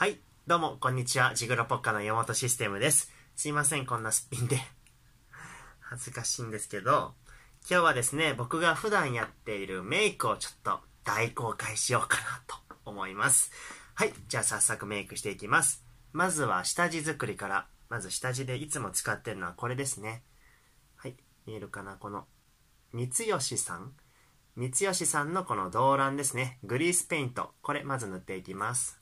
はい、どうも、こんにちは。ジグロポッカの山本システムです。すいません、こんなすっぴんで。恥ずかしいんですけど、今日はですね、僕が普段やっているメイクをちょっと大公開しようかなと思います。はい、じゃあ早速メイクしていきます。まずは下地作りから。まず下地でいつも使ってるのはこれですね。はい、見えるかなこの、三吉さん。三吉さんのこの動乱ですね。グリースペイント。これまず塗っていきます。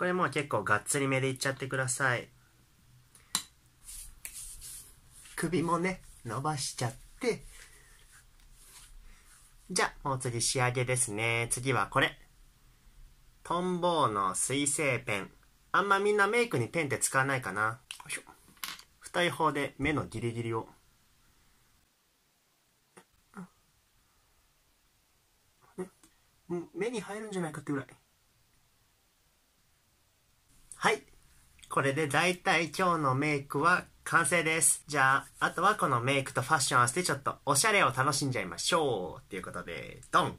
これもう結構がっつりめでいっちゃってください首もね伸ばしちゃってじゃあもう次仕上げですね次はこれトンボーの水性ペンあんまみんなメイクにペンって使わないかな二重法で目のギリギリを目に入るんじゃないかってぐらいはい。これで大体今日のメイクは完成です。じゃあ、あとはこのメイクとファッション合わせてちょっとおしゃれを楽しんじゃいましょう。ということで、ドン